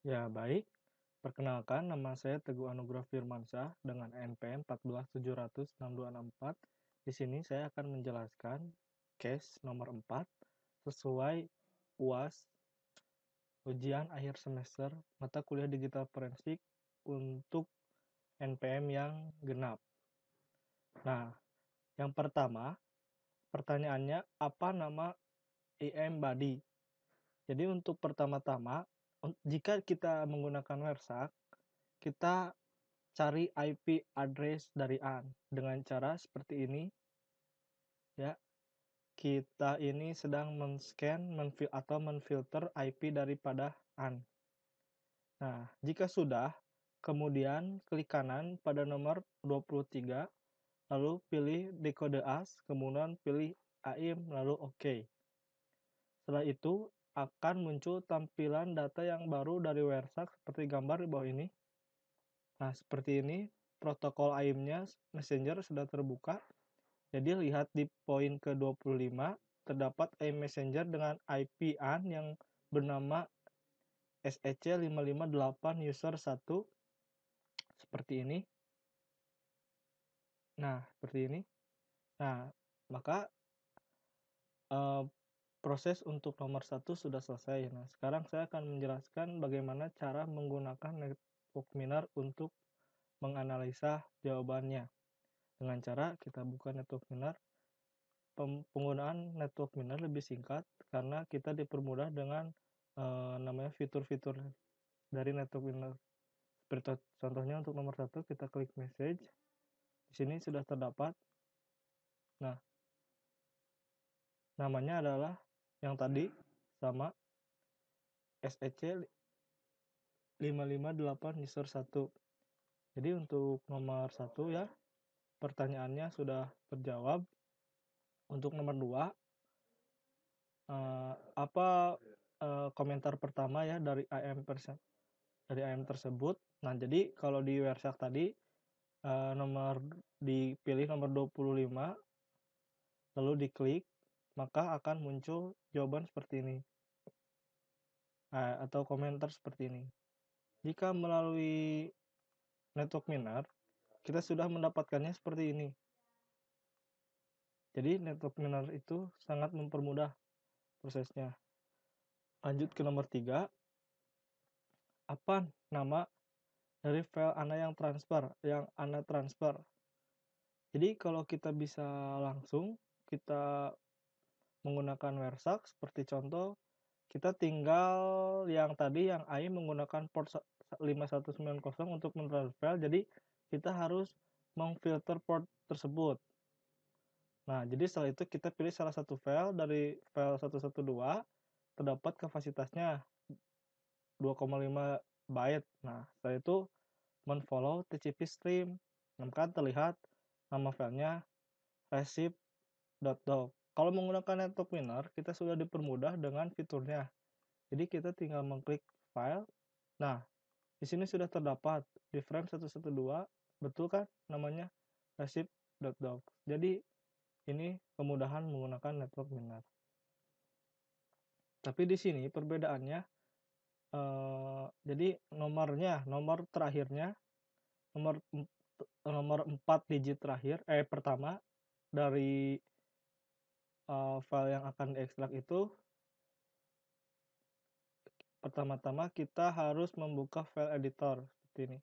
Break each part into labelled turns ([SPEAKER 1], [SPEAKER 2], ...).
[SPEAKER 1] Ya, baik. Perkenalkan, nama saya Teguh Anugrah Firmansyah dengan NPM 1476264. Di sini saya akan menjelaskan case nomor 4 sesuai UAS ujian akhir semester mata kuliah digital forensik untuk NPM yang genap. Nah, yang pertama, pertanyaannya apa nama IM body? Jadi untuk pertama-tama jika kita menggunakan Wersak, kita cari IP address dari AN dengan cara seperti ini. Ya. Kita ini sedang men-scan men atau menfilter IP daripada AN. Nah, jika sudah, kemudian klik kanan pada nomor 23, lalu pilih dekode AS, kemudian pilih AIM, lalu OK. Setelah itu, akan muncul tampilan data yang baru dari Wersak seperti gambar di bawah ini. Nah, seperti ini protokol AIM-nya Messenger sudah terbuka. Jadi lihat di poin ke-25 terdapat AIM Messenger dengan IP AN yang bernama SEC 558 user 1 seperti ini. Nah, seperti ini. Nah, maka uh, proses untuk nomor satu sudah selesai. Nah, sekarang saya akan menjelaskan bagaimana cara menggunakan network miner untuk menganalisa jawabannya. Dengan cara kita buka network miner. penggunaan network miner lebih singkat karena kita dipermudah dengan e, namanya fitur-fitur dari network miner. Seperti contohnya untuk nomor satu kita klik message. Di sini sudah terdapat. Nah, namanya adalah yang tadi sama SEC 558 user 1. Jadi untuk nomor 1 ya pertanyaannya sudah terjawab. Untuk nomor 2 uh, eh, apa uh, komentar pertama ya dari IM persen dari IM tersebut. Nah, jadi kalau di Wersak tadi uh, nomor dipilih nomor 25 lalu diklik maka akan muncul jawaban seperti ini ah, atau komentar seperti ini. Jika melalui network miner, kita sudah mendapatkannya seperti ini. Jadi network miner itu sangat mempermudah prosesnya. Lanjut ke nomor 3. Apa nama dari file Anda yang transfer, yang Anda transfer? Jadi kalau kita bisa langsung kita menggunakan wersak seperti contoh kita tinggal yang tadi yang AI menggunakan port 5190 untuk mentransfer jadi kita harus mengfilter port tersebut nah jadi setelah itu kita pilih salah satu file dari file 112 terdapat kapasitasnya 2,5 byte nah setelah itu menfollow TCP stream maka terlihat nama filenya receipt.doc kalau menggunakan laptop winner, kita sudah dipermudah dengan fiturnya. Jadi kita tinggal mengklik file. Nah, di sini sudah terdapat di frame 112, betul kan namanya doc. Jadi ini kemudahan menggunakan network winner. Tapi di sini perbedaannya eh, jadi nomornya, nomor terakhirnya nomor nomor 4 digit terakhir eh pertama dari uh, file yang akan diekstrak itu pertama-tama kita harus membuka file editor seperti ini.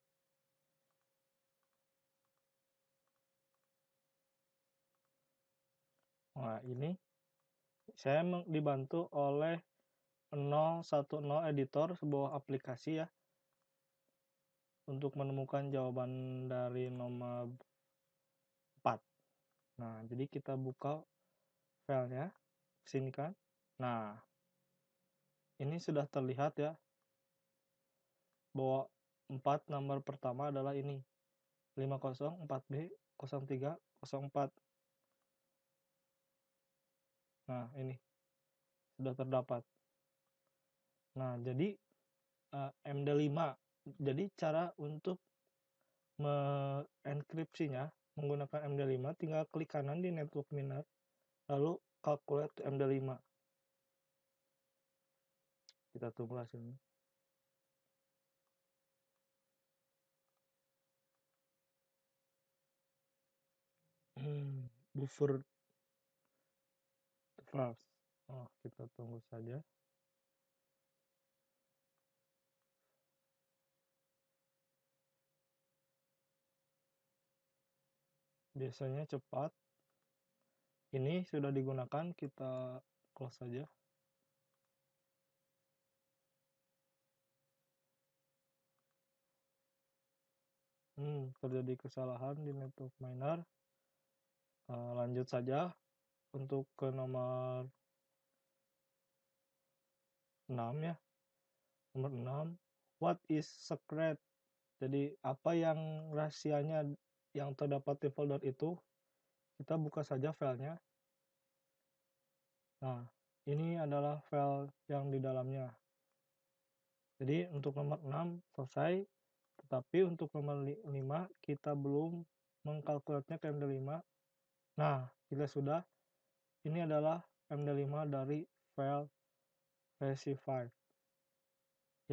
[SPEAKER 1] Nah, ini saya dibantu oleh 010 editor sebuah aplikasi ya untuk menemukan jawaban dari nomor 4. Nah, jadi kita buka filenya sini kan nah ini sudah terlihat ya bahwa empat nomor pertama adalah ini 504B 0304 nah ini sudah terdapat nah jadi uh, eh, MD5 jadi cara untuk mengenkripsinya menggunakan MD5 tinggal klik kanan di network miner lalu calculate to MD5 kita tunggu hasilnya hmm, buffer valves oh, kita tunggu saja biasanya cepat ini sudah digunakan kita close saja hmm, terjadi kesalahan di network miner uh, lanjut saja untuk ke nomor 6 ya nomor 6 what is secret jadi apa yang rahasianya yang terdapat di folder itu kita buka saja filenya nah ini adalah file yang di dalamnya jadi untuk nomor 6 selesai tetapi untuk nomor 5 kita belum mengkalkulatnya ke MD5 nah kita sudah ini adalah MD5 dari file resi5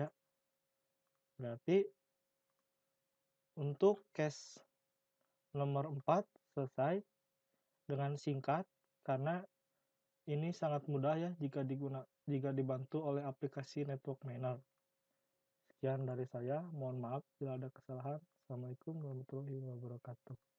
[SPEAKER 1] ya berarti untuk case nomor 4 selesai dengan singkat karena ini sangat mudah ya jika diguna jika dibantu oleh aplikasi network miner. Sekian dari saya, mohon maaf bila ada kesalahan. Assalamualaikum warahmatullahi wabarakatuh.